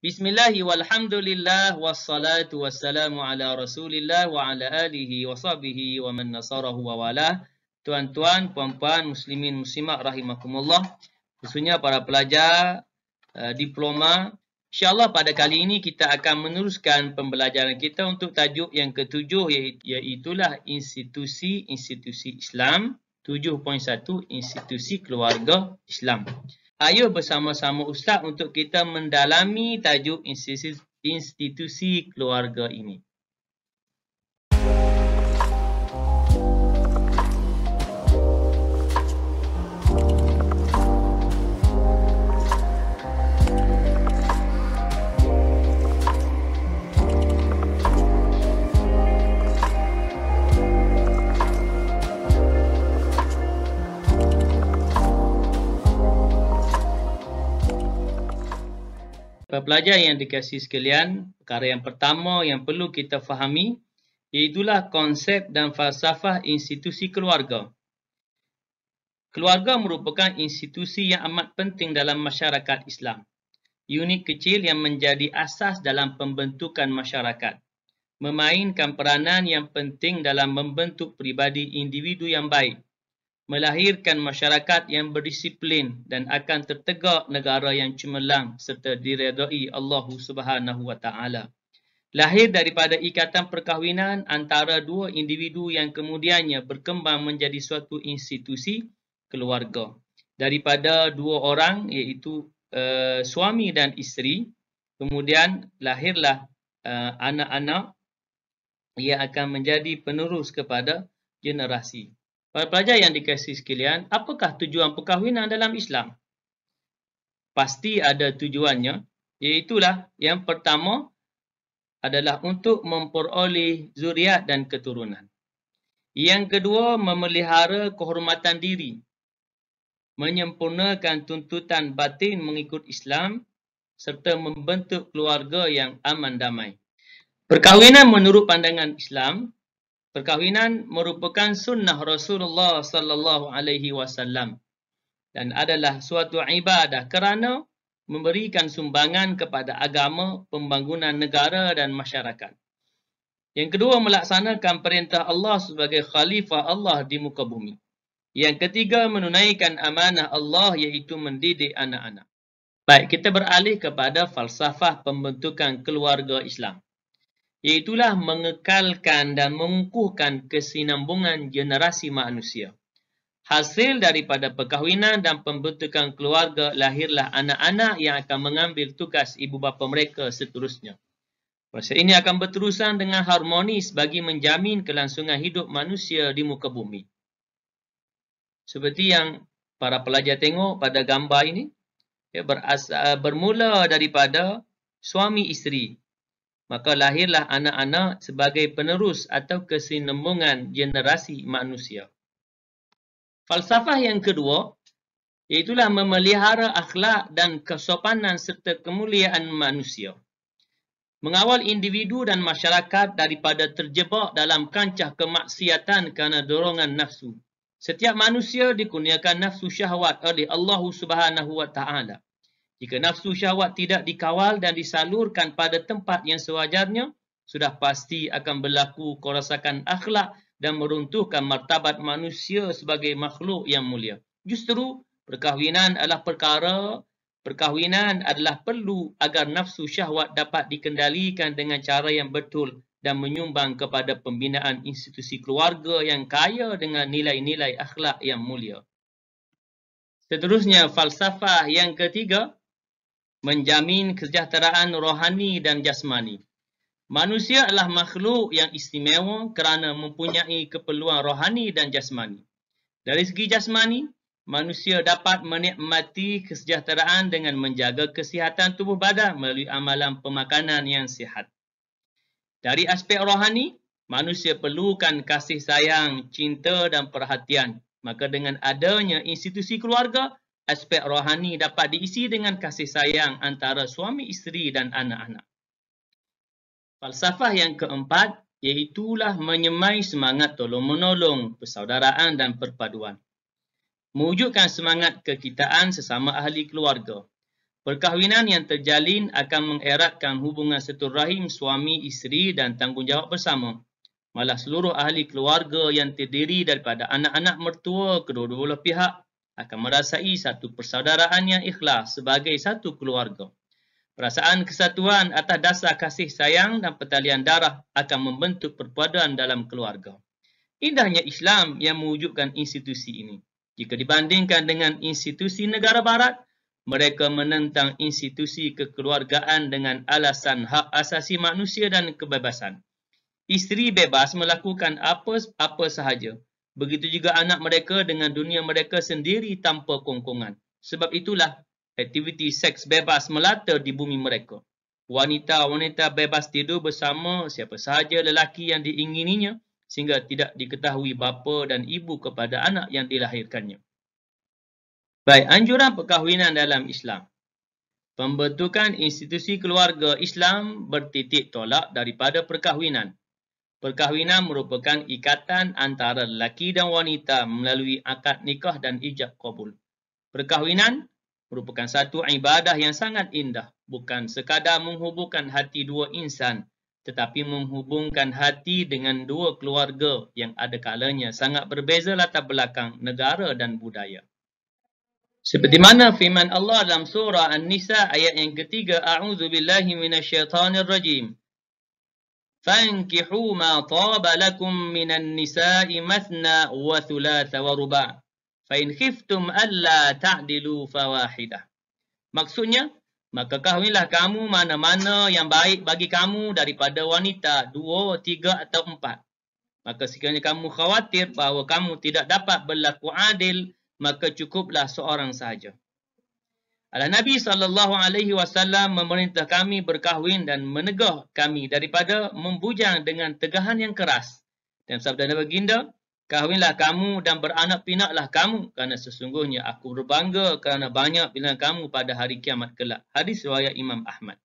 Bismillahirrahmanirrahim. Walhamdulillah wassalatu wassalamu ala Rasulillah wa ala alihi wa sahbihi wa man nasarahu wa wala. Tuan-tuan, puan-puan, muslimin, muslimat rahimakumullah. Khususnya para pelajar uh, diploma. InsyaAllah pada kali ini kita akan meneruskan pembelajaran kita untuk tajuk yang ketujuh iaitulah institusi-institusi Islam. 7.1 institusi keluarga Islam. Ayuh bersama-sama Ustaz untuk kita mendalami tajuk institusi, institusi keluarga ini. Uh, pelajar yang dikasih sekalian, perkara yang pertama yang perlu kita fahami ialah konsep dan falsafah institusi keluarga. Keluarga merupakan institusi yang amat penting dalam masyarakat Islam. Unit kecil yang menjadi asas dalam pembentukan masyarakat. Memainkan peranan yang penting dalam membentuk peribadi individu yang baik melahirkan masyarakat yang berdisiplin dan akan tertegak negara yang cemerlang serta diredai Allah Subhanahu wa taala. Lahir daripada ikatan perkahwinan antara dua individu yang kemudiannya berkembang menjadi suatu institusi keluarga. Daripada dua orang iaitu uh, suami dan isteri, kemudian lahirlah uh, anak-anak yang akan menjadi penerus kepada generasi Para pelajar yang dikasih sekalian, apakah tujuan perkahwinan dalam Islam? Pasti ada tujuannya, iaitulah yang pertama adalah untuk memperoleh zuriat dan keturunan. Yang kedua, memelihara kehormatan diri. Menyempurnakan tuntutan batin mengikut Islam serta membentuk keluarga yang aman damai. Perkahwinan menurut pandangan Islam Perkahwinan merupakan sunnah Rasulullah sallallahu alaihi wasallam dan adalah suatu ibadah kerana memberikan sumbangan kepada agama, pembangunan negara dan masyarakat. Yang kedua melaksanakan perintah Allah sebagai khalifah Allah di muka bumi. Yang ketiga menunaikan amanah Allah iaitu mendidik anak-anak. Baik, kita beralih kepada falsafah pembentukan keluarga Islam. Iaitulah mengekalkan dan mengukuhkan kesinambungan generasi manusia. Hasil daripada perkahwinan dan pembentukan keluarga lahirlah anak-anak yang akan mengambil tugas ibu bapa mereka seterusnya. Proses ini akan berterusan dengan harmonis bagi menjamin kelangsungan hidup manusia di muka bumi. Seperti yang para pelajar tengok pada gambar ini, ya, bermula daripada suami isteri maka lahirlah anak-anak sebagai penerus atau kesinambungan generasi manusia. Falsafah yang kedua, iaitulah memelihara akhlak dan kesopanan serta kemuliaan manusia. Mengawal individu dan masyarakat daripada terjebak dalam kancah kemaksiatan kerana dorongan nafsu. Setiap manusia dikurniakan nafsu syahwat oleh Allah Subhanahu Wa Taala. Jika nafsu syahwat tidak dikawal dan disalurkan pada tempat yang sewajarnya, sudah pasti akan berlaku kerosakan akhlak dan meruntuhkan martabat manusia sebagai makhluk yang mulia. Justeru, perkahwinan adalah perkara, perkahwinan adalah perlu agar nafsu syahwat dapat dikendalikan dengan cara yang betul dan menyumbang kepada pembinaan institusi keluarga yang kaya dengan nilai-nilai akhlak yang mulia. Seterusnya, falsafah yang ketiga, menjamin kesejahteraan rohani dan jasmani. Manusia adalah makhluk yang istimewa kerana mempunyai keperluan rohani dan jasmani. Dari segi jasmani, manusia dapat menikmati kesejahteraan dengan menjaga kesihatan tubuh badan melalui amalan pemakanan yang sihat. Dari aspek rohani, manusia perlukan kasih sayang, cinta dan perhatian. Maka dengan adanya institusi keluarga, aspek rohani dapat diisi dengan kasih sayang antara suami isteri dan anak-anak. Falsafah yang keempat iaitulah menyemai semangat tolong-menolong, persaudaraan dan perpaduan. Mewujudkan semangat kekitaan sesama ahli keluarga. Perkahwinan yang terjalin akan mengeratkan hubungan setur rahim suami isteri dan tanggungjawab bersama. Malah seluruh ahli keluarga yang terdiri daripada anak-anak mertua kedua-dua pihak akan merasai satu persaudaraan yang ikhlas sebagai satu keluarga. Perasaan kesatuan atas dasar kasih sayang dan pertalian darah akan membentuk perpaduan dalam keluarga. Indahnya Islam yang mewujudkan institusi ini. Jika dibandingkan dengan institusi negara barat, mereka menentang institusi kekeluargaan dengan alasan hak asasi manusia dan kebebasan. Isteri bebas melakukan apa-apa sahaja Begitu juga anak mereka dengan dunia mereka sendiri tanpa kongkongan. Sebab itulah aktiviti seks bebas melata di bumi mereka. Wanita-wanita bebas tidur bersama siapa sahaja lelaki yang diingininya sehingga tidak diketahui bapa dan ibu kepada anak yang dilahirkannya. Baik, anjuran perkahwinan dalam Islam. Pembentukan institusi keluarga Islam bertitik tolak daripada perkahwinan. Perkahwinan merupakan ikatan antara lelaki dan wanita melalui akad nikah dan ijab kabul. Perkahwinan merupakan satu ibadah yang sangat indah, bukan sekadar menghubungkan hati dua insan, tetapi menghubungkan hati dengan dua keluarga yang ada kalanya sangat berbeza latar belakang negara dan budaya. Seperti mana firman Allah dalam surah An-Nisa ayat yang ketiga, A'udzu billahi minasyaitonir rajim. فانكحوا ما طاب لكم من النساء مثنى وثلاث ورباع فان خفتم الا تعدلوا فواحده maksudnya maka kahwinlah kamu mana-mana yang baik bagi kamu daripada wanita dua, tiga atau empat. Maka sekiranya kamu khawatir bahawa kamu tidak dapat berlaku adil, maka cukuplah seorang sahaja. Nabi sallallahu alaihi wasallam memerintah kami berkahwin dan menegah kami daripada membujang dengan tegahan yang keras. Dan sabda Nabi Ginda, kahwinlah kamu dan beranak pinaklah kamu kerana sesungguhnya aku berbangga kerana banyak bilangan kamu pada hari kiamat kelak. Hadis riwayat Imam Ahmad.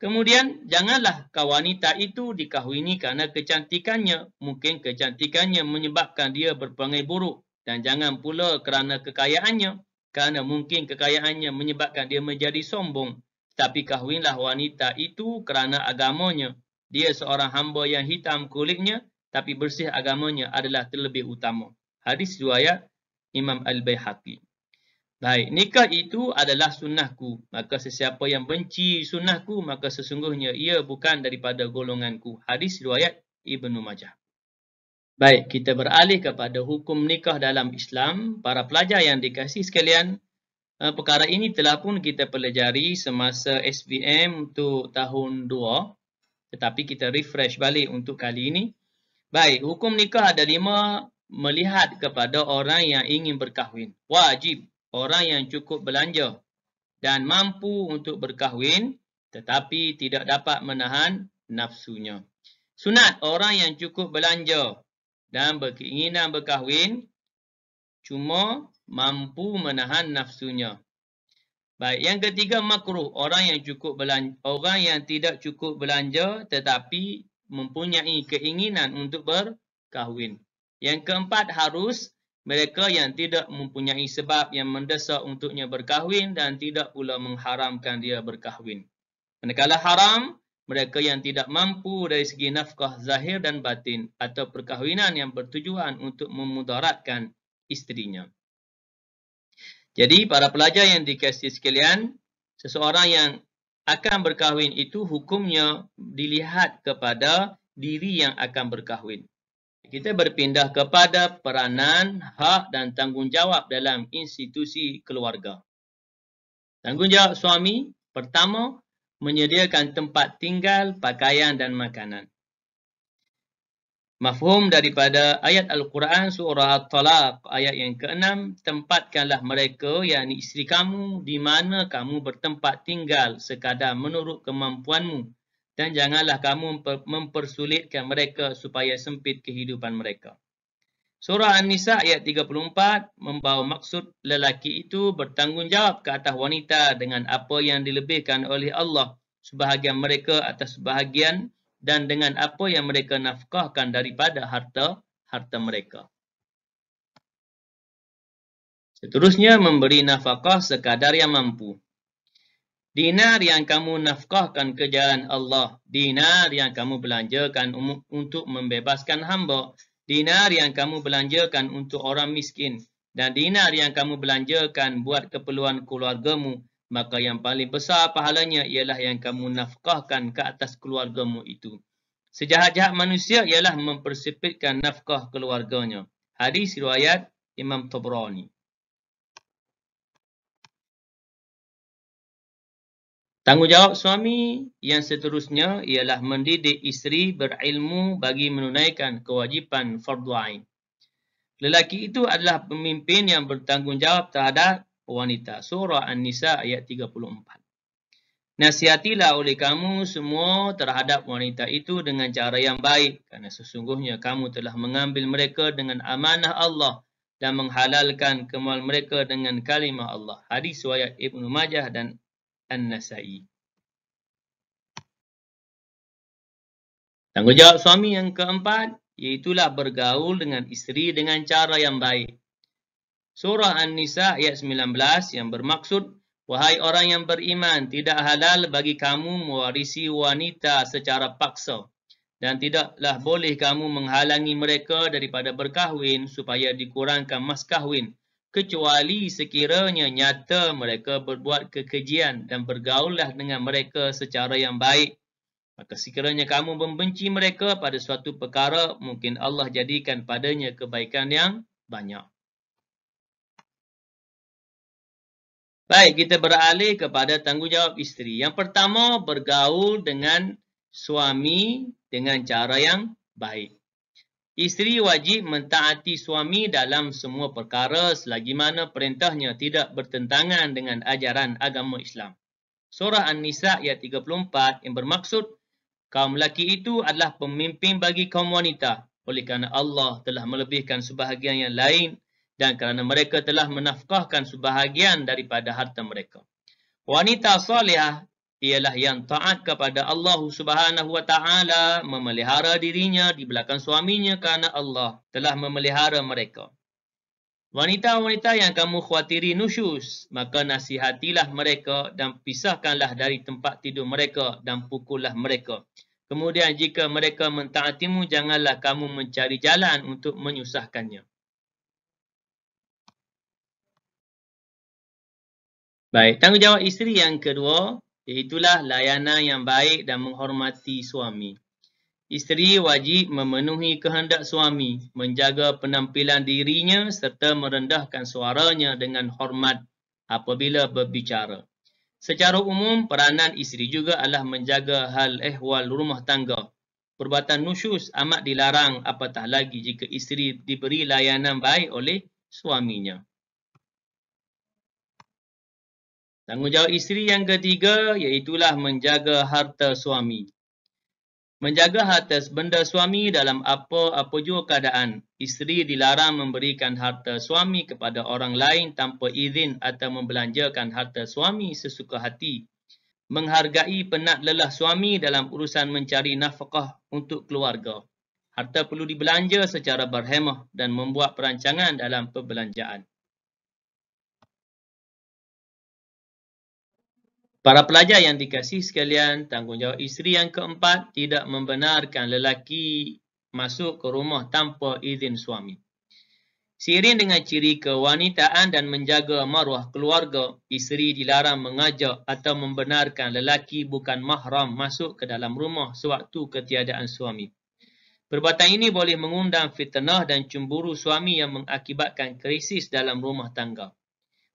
Kemudian, janganlah kau wanita itu dikahwini kerana kecantikannya. Mungkin kecantikannya menyebabkan dia berperangai buruk. Dan jangan pula kerana kekayaannya kerana mungkin kekayaannya menyebabkan dia menjadi sombong. Tapi kahwinlah wanita itu kerana agamanya. Dia seorang hamba yang hitam kulitnya tapi bersih agamanya adalah terlebih utama. Hadis riwayat Imam Al-Bayhaqi. Baik, nikah itu adalah sunnahku. Maka sesiapa yang benci sunnahku, maka sesungguhnya ia bukan daripada golonganku. Hadis riwayat Ibn Majah. Baik, kita beralih kepada hukum nikah dalam Islam. Para pelajar yang dikasih sekalian, eh, perkara ini telah pun kita pelajari semasa SPM untuk tahun 2. Tetapi kita refresh balik untuk kali ini. Baik, hukum nikah ada lima melihat kepada orang yang ingin berkahwin. Wajib, orang yang cukup belanja dan mampu untuk berkahwin tetapi tidak dapat menahan nafsunya. Sunat, orang yang cukup belanja dan berkeinginan berkahwin cuma mampu menahan nafsunya. Baik, yang ketiga makruh, orang yang cukup belanja, orang yang tidak cukup belanja tetapi mempunyai keinginan untuk berkahwin. Yang keempat harus mereka yang tidak mempunyai sebab yang mendesak untuknya berkahwin dan tidak pula mengharamkan dia berkahwin. Manakala haram, mereka yang tidak mampu dari segi nafkah zahir dan batin atau perkahwinan yang bertujuan untuk memudaratkan istrinya. Jadi para pelajar yang dikasih sekalian, seseorang yang akan berkahwin itu hukumnya dilihat kepada diri yang akan berkahwin. Kita berpindah kepada peranan, hak dan tanggungjawab dalam institusi keluarga. Tanggungjawab suami, pertama, menyediakan tempat tinggal, pakaian dan makanan. Mafhum daripada ayat Al-Quran surah At-Talaq ayat yang ke-6, tempatkanlah mereka yakni isteri kamu di mana kamu bertempat tinggal sekadar menurut kemampuanmu dan janganlah kamu mempersulitkan mereka supaya sempit kehidupan mereka. Surah An-Nisa ayat 34 membawa maksud lelaki itu bertanggungjawab ke atas wanita dengan apa yang dilebihkan oleh Allah sebahagian mereka atas sebahagian dan dengan apa yang mereka nafkahkan daripada harta harta mereka. Seterusnya memberi nafkah sekadar yang mampu. Dinar yang kamu nafkahkan ke jalan Allah, dinar yang kamu belanjakan untuk membebaskan hamba dinar yang kamu belanjakan untuk orang miskin dan dinar yang kamu belanjakan buat keperluan keluargamu, maka yang paling besar pahalanya ialah yang kamu nafkahkan ke atas keluargamu itu. Sejahat-jahat manusia ialah mempersepitkan nafkah keluarganya. Hadis riwayat Imam Tabrani. Tanggungjawab suami yang seterusnya ialah mendidik isteri berilmu bagi menunaikan kewajipan fardu ain. Lelaki itu adalah pemimpin yang bertanggungjawab terhadap wanita. Surah An-Nisa ayat 34. Nasihatilah oleh kamu semua terhadap wanita itu dengan cara yang baik kerana sesungguhnya kamu telah mengambil mereka dengan amanah Allah dan menghalalkan kemal mereka dengan kalimah Allah. Hadis riwayat Ibn Majah dan An-Nasai. Tanggungjawab suami yang keempat, iaitulah bergaul dengan isteri dengan cara yang baik. Surah An-Nisa ayat 19 yang bermaksud, Wahai orang yang beriman, tidak halal bagi kamu mewarisi wanita secara paksa. Dan tidaklah boleh kamu menghalangi mereka daripada berkahwin supaya dikurangkan mas kahwin kecuali sekiranya nyata mereka berbuat kekejian dan bergaullah dengan mereka secara yang baik. Maka sekiranya kamu membenci mereka pada suatu perkara, mungkin Allah jadikan padanya kebaikan yang banyak. Baik, kita beralih kepada tanggungjawab isteri. Yang pertama, bergaul dengan suami dengan cara yang baik. Isteri wajib mentaati suami dalam semua perkara selagi mana perintahnya tidak bertentangan dengan ajaran agama Islam. Surah An-Nisa ayat 34 yang bermaksud kaum lelaki itu adalah pemimpin bagi kaum wanita oleh kerana Allah telah melebihkan sebahagian yang lain dan kerana mereka telah menafkahkan sebahagian daripada harta mereka. Wanita salihah ialah yang taat kepada Allah Subhanahu wa taala memelihara dirinya di belakang suaminya kerana Allah telah memelihara mereka. Wanita-wanita yang kamu khawatiri nusyus, maka nasihatilah mereka dan pisahkanlah dari tempat tidur mereka dan pukullah mereka. Kemudian jika mereka mentaatimu, janganlah kamu mencari jalan untuk menyusahkannya. Baik, tanggungjawab isteri yang kedua, Ya, itulah layanan yang baik dan menghormati suami. Isteri wajib memenuhi kehendak suami, menjaga penampilan dirinya serta merendahkan suaranya dengan hormat apabila berbicara. Secara umum, peranan isteri juga adalah menjaga hal ehwal rumah tangga. Perbuatan nusyus amat dilarang apatah lagi jika isteri diberi layanan baik oleh suaminya. Tanggungjawab isteri yang ketiga iaitulah menjaga harta suami. Menjaga harta benda suami dalam apa-apa juga keadaan. Isteri dilarang memberikan harta suami kepada orang lain tanpa izin atau membelanjakan harta suami sesuka hati. Menghargai penat lelah suami dalam urusan mencari nafkah untuk keluarga. Harta perlu dibelanja secara berhemah dan membuat perancangan dalam perbelanjaan. Para pelajar yang dikasih sekalian, tanggungjawab isteri yang keempat tidak membenarkan lelaki masuk ke rumah tanpa izin suami. Seiring dengan ciri kewanitaan dan menjaga maruah keluarga, isteri dilarang mengajak atau membenarkan lelaki bukan mahram masuk ke dalam rumah sewaktu ketiadaan suami. Perbuatan ini boleh mengundang fitnah dan cemburu suami yang mengakibatkan krisis dalam rumah tangga.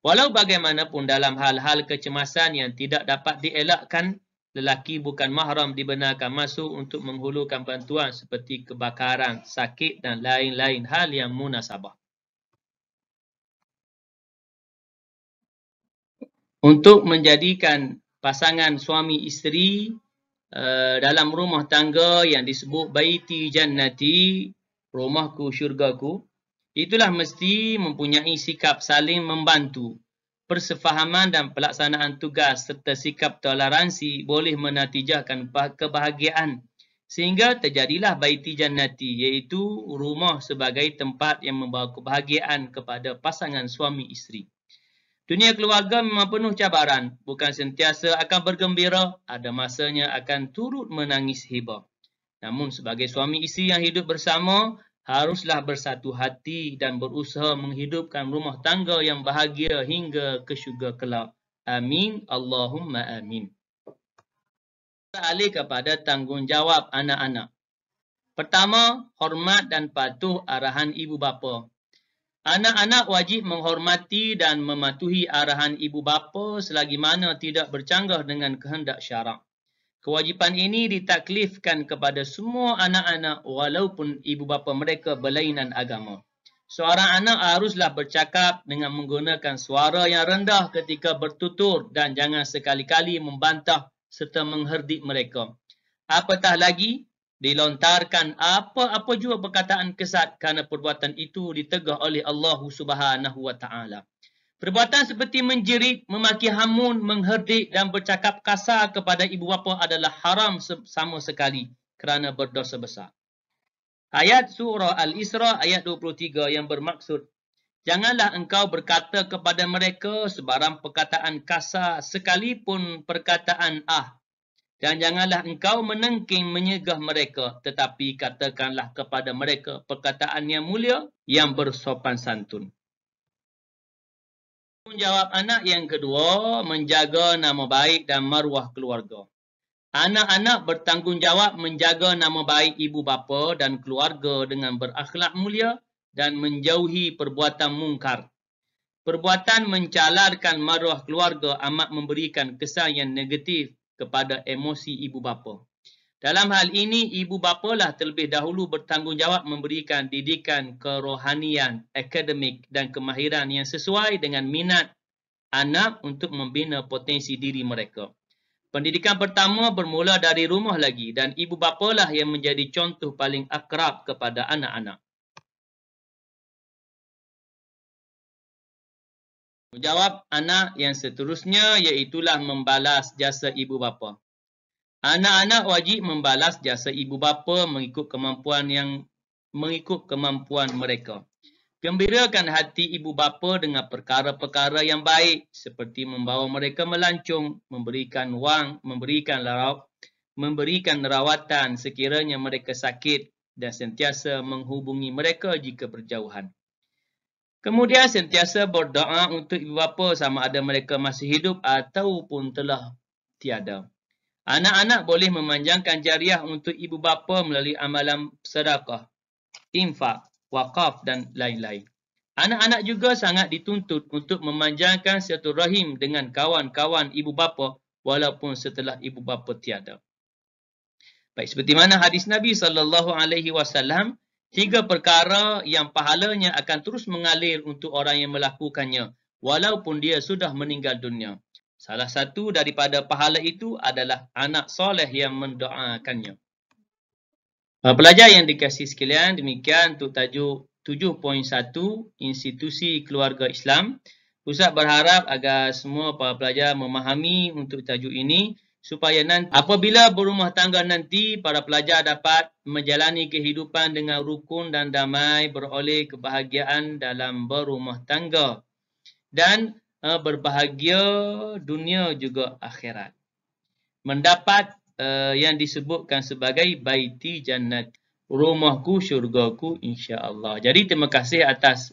Walau bagaimanapun dalam hal-hal kecemasan yang tidak dapat dielakkan, lelaki bukan mahram dibenarkan masuk untuk menghulurkan bantuan seperti kebakaran, sakit dan lain-lain hal yang munasabah. Untuk menjadikan pasangan suami isteri uh, dalam rumah tangga yang disebut baiti jannati, rumahku syurgaku, Itulah mesti mempunyai sikap saling membantu. Persefahaman dan pelaksanaan tugas serta sikap toleransi boleh menatijahkan kebahagiaan. Sehingga terjadilah baiti jannati iaitu rumah sebagai tempat yang membawa kebahagiaan kepada pasangan suami isteri. Dunia keluarga memang penuh cabaran. Bukan sentiasa akan bergembira, ada masanya akan turut menangis hebat. Namun sebagai suami isteri yang hidup bersama, haruslah bersatu hati dan berusaha menghidupkan rumah tangga yang bahagia hingga ke syurga kelak. Amin. Allahumma amin. alih kepada tanggungjawab anak-anak. Pertama, hormat dan patuh arahan ibu bapa. Anak-anak wajib menghormati dan mematuhi arahan ibu bapa selagi mana tidak bercanggah dengan kehendak syarak. Kewajipan ini ditaklifkan kepada semua anak-anak walaupun ibu bapa mereka berlainan agama. Seorang anak haruslah bercakap dengan menggunakan suara yang rendah ketika bertutur dan jangan sekali-kali membantah serta mengherdik mereka. Apatah lagi, dilontarkan apa-apa juga perkataan kesat kerana perbuatan itu ditegah oleh Allah Subhanahu Wa Perbuatan seperti menjerit, memaki hamun, mengherdik dan bercakap kasar kepada ibu bapa adalah haram sama sekali kerana berdosa besar. Ayat surah Al-Isra ayat 23 yang bermaksud Janganlah engkau berkata kepada mereka sebarang perkataan kasar sekalipun perkataan ah. Dan janganlah engkau menengking menyegah mereka tetapi katakanlah kepada mereka perkataan yang mulia yang bersopan santun tanggungjawab anak yang kedua menjaga nama baik dan maruah keluarga. Anak-anak bertanggungjawab menjaga nama baik ibu bapa dan keluarga dengan berakhlak mulia dan menjauhi perbuatan mungkar. Perbuatan mencalarkan maruah keluarga amat memberikan kesan yang negatif kepada emosi ibu bapa. Dalam hal ini, ibu bapalah terlebih dahulu bertanggungjawab memberikan didikan kerohanian, akademik dan kemahiran yang sesuai dengan minat anak untuk membina potensi diri mereka. Pendidikan pertama bermula dari rumah lagi dan ibu bapalah yang menjadi contoh paling akrab kepada anak-anak. Jawab anak yang seterusnya iaitulah membalas jasa ibu bapa. Anak-anak wajib membalas jasa ibu bapa mengikut kemampuan yang mengikut kemampuan mereka. Gembirakan hati ibu bapa dengan perkara-perkara yang baik seperti membawa mereka melancung, memberikan wang, memberikan larau, memberikan rawatan sekiranya mereka sakit dan sentiasa menghubungi mereka jika berjauhan. Kemudian sentiasa berdoa untuk ibu bapa sama ada mereka masih hidup ataupun telah tiada. Anak-anak boleh memanjangkan jariah untuk ibu bapa melalui amalan sedekah, infak, wakaf dan lain-lain. Anak-anak juga sangat dituntut untuk memanjangkan satu rahim dengan kawan-kawan ibu bapa walaupun setelah ibu bapa tiada. Baik, seperti mana hadis Nabi sallallahu alaihi wasallam, tiga perkara yang pahalanya akan terus mengalir untuk orang yang melakukannya walaupun dia sudah meninggal dunia. Salah satu daripada pahala itu adalah anak soleh yang mendoakannya. Eh, pelajar yang dikasih sekalian, demikian untuk tajuk 7.1 Institusi Keluarga Islam. Pusat berharap agar semua para pelajar memahami untuk tajuk ini supaya nanti apabila berumah tangga nanti para pelajar dapat menjalani kehidupan dengan rukun dan damai beroleh kebahagiaan dalam berumah tangga. Dan Eh, berbahagia dunia juga akhirat. Mendapat uh, yang disebutkan sebagai baiti jannat. Rumahku, syurgaku, Allah Jadi terima kasih atas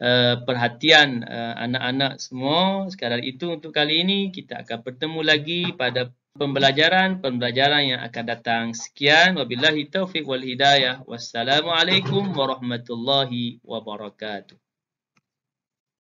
uh, perhatian uh, anak-anak semua. sekarang itu untuk kali ini. Kita akan bertemu lagi pada pembelajaran-pembelajaran yang akan datang. Sekian. Wabillahi taufik wal hidayah. Wassalamualaikum warahmatullahi wabarakatuh.